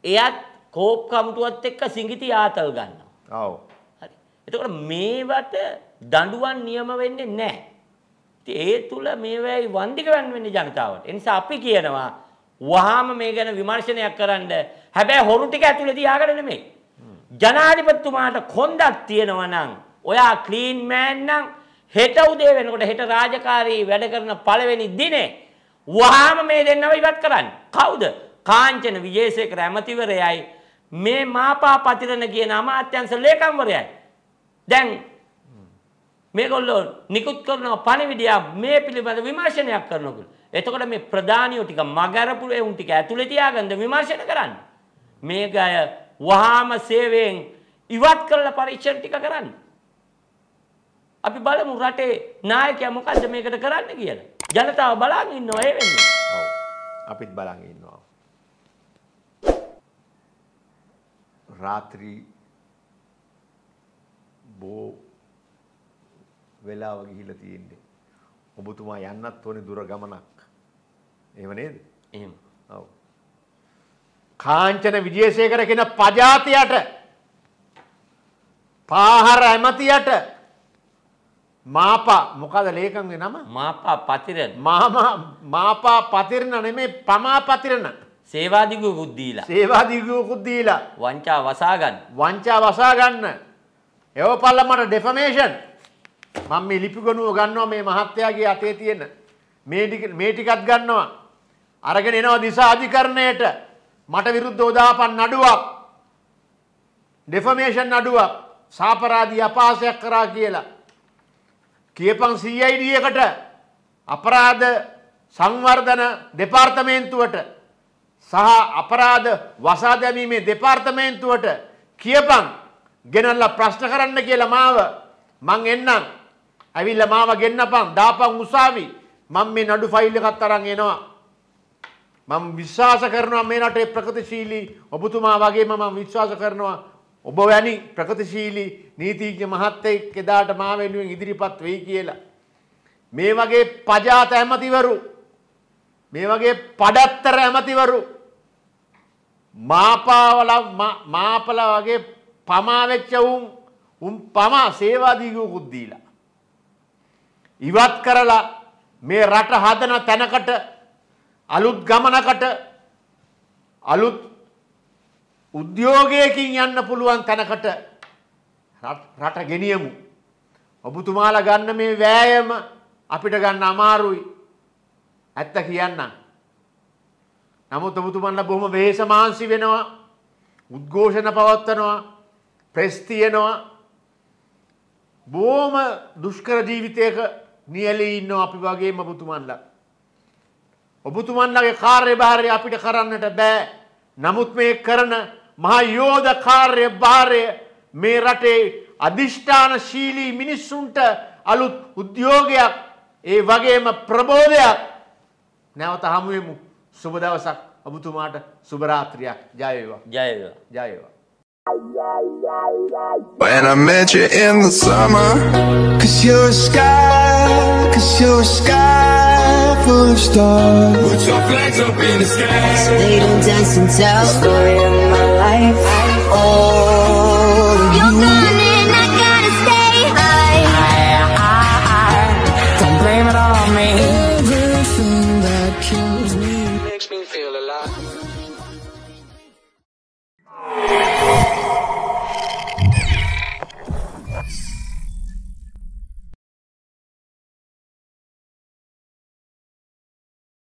එයත් කෝප් කමුටුවත් එක්ක සිංගිති ආතල් ගන්නවා. ඔව්. හරි. එතකොට මේවට දඬුවම් නියම වෙන්නේ නැහැ. ඒ තුල මේවැයි වන්දික වෙන්නේ ජනතාවට. ඒ නිසා අපි කියනවා වහාම මේ ගැන විමර්ශනයක් කරන්න හැබැයි හොරු ටික ඇතුලේ තියාගෙන නෙමෙයි. ජනාධිපතිතුමාට කොන්දක් තියෙනවා නම් ඔයා ක්ලීන් මෑන් නම් හෙට උදේ වෙනකොට හෙට රාජකාරී වැඩ කරන පළවෙනි දිනේ වහාම මේ දෙන්නව ඉවත් කරන්න. කවුද? කාංචන විජේසේකර ඇමතිවරයයි මේ මාපා පතිරණ කියන අමාත්‍යංශ ලේකම්වරයයි. දැන් මේගොල්ලෝ නිකුත් කරන පණිවිඩය මේ පිළිබඳ විමර්ශනයක් කරනකොට. එතකොට මේ ප්‍රධානියෝ ටික මගරපුර ඒ උන් ටික ඇතුලේ තියාගන්න විමර්ශන කරන්නේ. මේ ගය වහාම සේවයෙන් ඉවත් කරලා පරීක්ෂණ ටික කරන්න. අපි බලමු රටේ නායකයා මොකද්ද මේකට කරන්න කියලා. ජනතාව බලන් ඉන්නවා ඒ වෙන්නේ. ඔව්. අපිත් බලන් ඉන්නවා. රාත්‍රී බෝ වෙලාව ගිහිල්ලා තියෙන්නේ. ඔබතුමා යන්නත් ඕනේ දුර ගමනක්. එහෙම නේද? එහෙම. ඔව්. කාංචන විජේසයකර කෙන පජාතියට පාහර ඇමතියට මාපා මොකද ලේකන්ගේ නම මාපා පතිරෙන් මාපා පතිරණ නෙමේ පමා පතිරණ සේවාදිගුව කුද්දීලා සේවාදිගුව කුද්දීලා වංචා වසාගන්න වංචා වසාගන්න එව පල්ල මට ඩෙෆමේෂන් මං මේ ලිපිගොනුව ගන්නවා මේ මහත්තයාගේ අතේ තියෙන මේ ටිකත් ගන්නවා අරගෙන එනවා දිසා අධිකරණයට මට විරුද්ධව දාපන් නඩුවක් ඩෙෆමේෂන් නඩුවක් සාපරාධී අපහාසයක් කරා කියලා කියපන් CID එකට අපරාධ සංවර්ධන දෙපාර්තමේන්තුවට සහ අපරාධ වසා දැමීමේ දෙපාර්තමේන්තුවට කියපන් ගෙනල්ලා ප්‍රශ්න කරන්න කියලා මාව මං එන්නම් ඇවිල්ලා මාව ගෙන්නපන් දාපන් උසාවි මම මේ නඩු ෆයිල් එකක් අරන් එනවා මම විශ්වාස කරනවා මේ රටේ ප්‍රගතිශීලී ඔබතුමා වගේම මම විශ්වාස කරනවා ඔබ වැනි ප්‍රගතිශීලී නීතිඥ මහත්තයෙක් එදාට මා වෙනුවෙන් ඉදිරිපත් වෙයි කියලා. මේ වගේ පජාත ඇමතිවරු මේ වගේ පඩත්තර ඇමතිවරු මාපාවල මාපල වගේ පමාවෙච්ච වුන් උන් පමා සේවාදීගූකුද්දීලා. ඉවත් කරලා මේ රට හදන තැනකට අලුත් ගමනකට අලුත් උද්‍යෝගයකින් යන්න පුළුවන් තැනකට රට ගෙනියමු. ඔබතුමාලා ගන්න මේ වෑයම අපිට ගන්න අමාරුයි. ඇත්ත කියන්න. නමුත් ඔබතුමන්ල බොහොම වේස මාන්සි වෙනවා උද්ඝෝෂණ පවත්වනවා ප්‍රස්තියනවා බෝම දුෂ්කර ජීවිතයක නියලී ඉන්න අපි වගේම පුතුමන්ලා. ඔබතුමන්ලගේ කාර්යභාරය අපිට කරන්නට බෑ. නමුත් මේ කරන මහා යෝධ කාර්යභාරය මේ රටේ අධිෂ්ඨාන ශීලී මිනිස්සුන්ට අලුත් උද්‍යෝගයක් ඒ වගේම ප්‍රබෝධයක් නැවත හමුුවමු සුබ දවසක් ඔබතුමාට සුභරාත්‍රියක් ජයවා ජයවා ජයවා When I met you in the summer Cause you're a sky, cause you're a sky full of stars Put your flags up in the sky So they don't dance and tell The story of my life, oh